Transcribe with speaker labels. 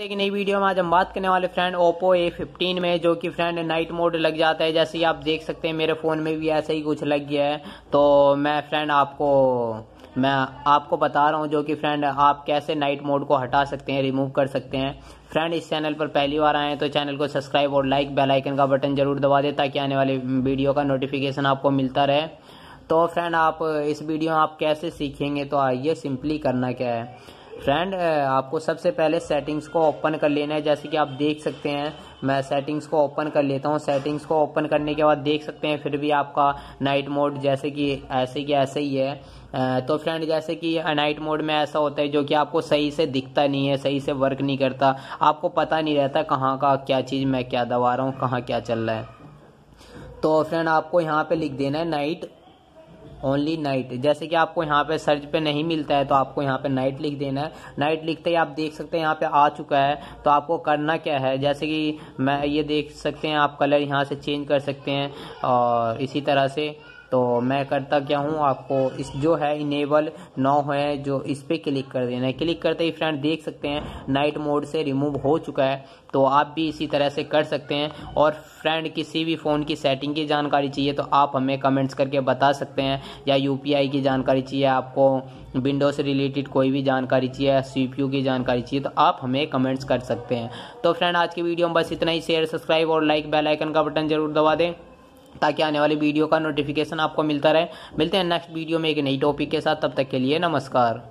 Speaker 1: हफ्ते की नई वीडियो में आज हम बात करने वाले फ्रेंड ओप्पो ए फिफ्टीन में जो कि फ्रेंड नाइट मोड लग जाता है जैसे ही आप देख सकते हैं मेरे फ़ोन में भी ऐसा ही कुछ लग गया है तो मैं फ्रेंड आपको मैं आपको बता रहा हूँ जो कि फ्रेंड आप कैसे नाइट मोड को हटा सकते हैं रिमूव कर सकते हैं फ्रेंड इस चैनल पर पहली बार आए तो चैनल को सब्सक्राइब और लाइक बेल आइकन का बटन जरूर दबा दें ताकि आने वाले वीडियो का नोटिफिकेशन आपको मिलता रहे तो फ्रेंड आप इस वीडियो में आप कैसे सीखेंगे तो आइए सिंपली करना क्या है फ्रेंड आपको सबसे पहले सेटिंग्स को ओपन कर लेना है जैसे कि आप देख सकते हैं मैं सेटिंग्स को ओपन कर लेता हूँ सेटिंग्स को ओपन करने के बाद देख सकते हैं फिर भी आपका नाइट मोड जैसे कि ऐसे कि ऐसे ही है तो फ्रेंड जैसे कि नाइट मोड में ऐसा होता है जो कि आपको सही से दिखता नहीं है सही से वर्क नहीं करता आपको पता नहीं रहता कहाँ का क्या चीज़ मैं क्या दबा रहा हूँ कहाँ क्या चल रहा है तो फ्रेंड आपको यहाँ पे लिख देना है नाइट ओनली नाइट जैसे कि आपको यहाँ पे सर्च पे नहीं मिलता है तो आपको यहाँ पे नाइट लिख देना है नाइट लिखते ही आप देख सकते हैं यहाँ पे आ चुका है तो आपको करना क्या है जैसे कि मैं ये देख सकते हैं आप कलर यहाँ से चेंज कर सकते हैं और इसी तरह से तो मैं करता क्या हूँ आपको इस जो है इनेबल नो है जो इस पर क्लिक कर देना है क्लिक करते ही फ्रेंड देख सकते हैं नाइट मोड से रिमूव हो चुका है तो आप भी इसी तरह से कर सकते हैं और फ्रेंड किसी भी फ़ोन की सेटिंग की जानकारी चाहिए तो आप हमें कमेंट्स करके बता सकते हैं या यू की जानकारी चाहिए आपको विंडो से रिलेटेड कोई भी जानकारी चाहिए सी की जानकारी चाहिए तो आप हमें कमेंट्स कर सकते हैं तो फ्रेंड आज की वीडियो में बस इतना ही शेयर सब्सक्राइब और लाइक बेल आइकन का बटन जरूर दबा दें ताकि आने वाली वीडियो का नोटिफिकेशन आपको मिलता रहे मिलते हैं नेक्स्ट वीडियो में एक नई टॉपिक के साथ तब तक के लिए नमस्कार